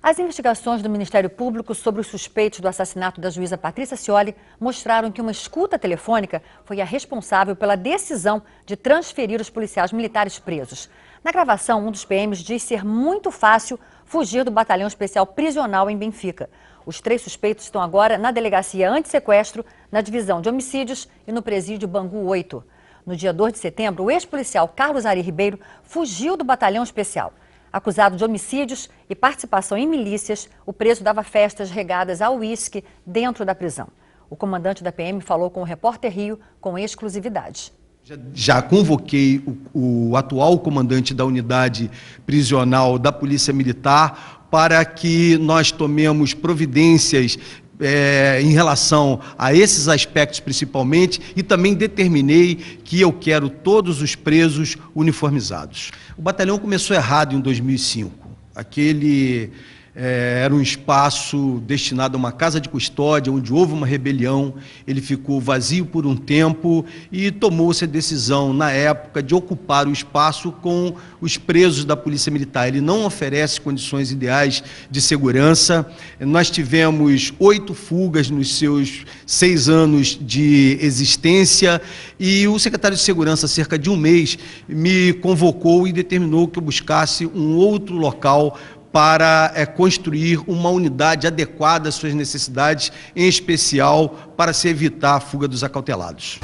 As investigações do Ministério Público sobre os suspeitos do assassinato da juíza Patrícia Cioli mostraram que uma escuta telefônica foi a responsável pela decisão de transferir os policiais militares presos. Na gravação, um dos PMs diz ser muito fácil fugir do batalhão especial prisional em Benfica. Os três suspeitos estão agora na delegacia anti-sequestro, na divisão de homicídios e no presídio Bangu 8. No dia 2 de setembro, o ex-policial Carlos Ari Ribeiro fugiu do batalhão especial. Acusado de homicídios e participação em milícias, o preso dava festas regadas ao uísque dentro da prisão. O comandante da PM falou com o Repórter Rio com exclusividade. Já convoquei o, o, atual comandante da unidade prisional da Polícia Militar para que nós tomemos providências é, em relação a esses aspectos principalmente, e também determinei que eu quero todos os presos uniformizados. O batalhão começou errado em 2005. Aquele é, era um espaço destinado a uma casa de custódia, onde houve uma rebelião, ele ficou vazio por um tempo e tomou-se a decisão, na época, de ocupar o espaço com os presos da Polícia Militar. Ele não oferece condições ideais de segurança. Nós tivemos oito fugas nos seus seis anos de existência e o secretário de Segurança, há cerca de um mês, me convocou e determinou que eu buscasse um outro local para é, construir uma unidade adequada às suas necessidades, em especial para se evitar a fuga dos acautelados.